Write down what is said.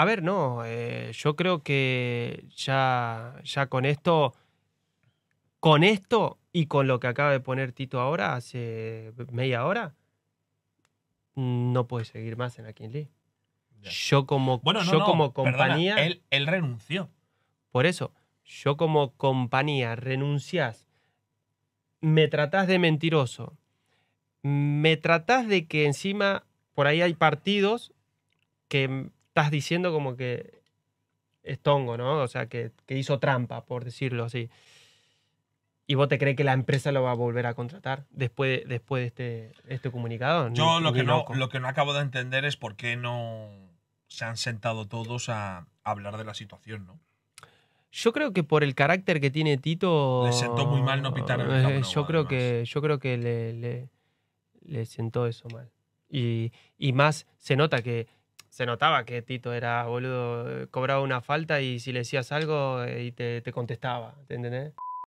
A ver, no, eh, yo creo que ya, ya con esto, con esto y con lo que acaba de poner Tito ahora, hace media hora, no puede seguir más en la King Yo como, yo como compañía... él, él renunció. Por eso, yo como compañía renuncias. me tratás de mentiroso, me tratás de que encima por ahí hay partidos que estás diciendo como que es tongo, ¿no? O sea, que, hizo trampa, por decirlo así. ¿Y vos te crees que la empresa lo va a volver a contratar después, después de este, este comunicado? Yo lo, que no, lo que no acabo de entender es por qué no se han sentado todos a, hablar de la situación, ¿no? Yo creo que por el carácter que tiene Tito. Le sentó muy mal no pitar eh, Yo creo que, yo creo que le, le, sentó eso mal. Y, y, más se nota que se notaba que Tito era, boludo, cobraba una falta y si le decías algo eh, y te, te contestaba, ¿entendés?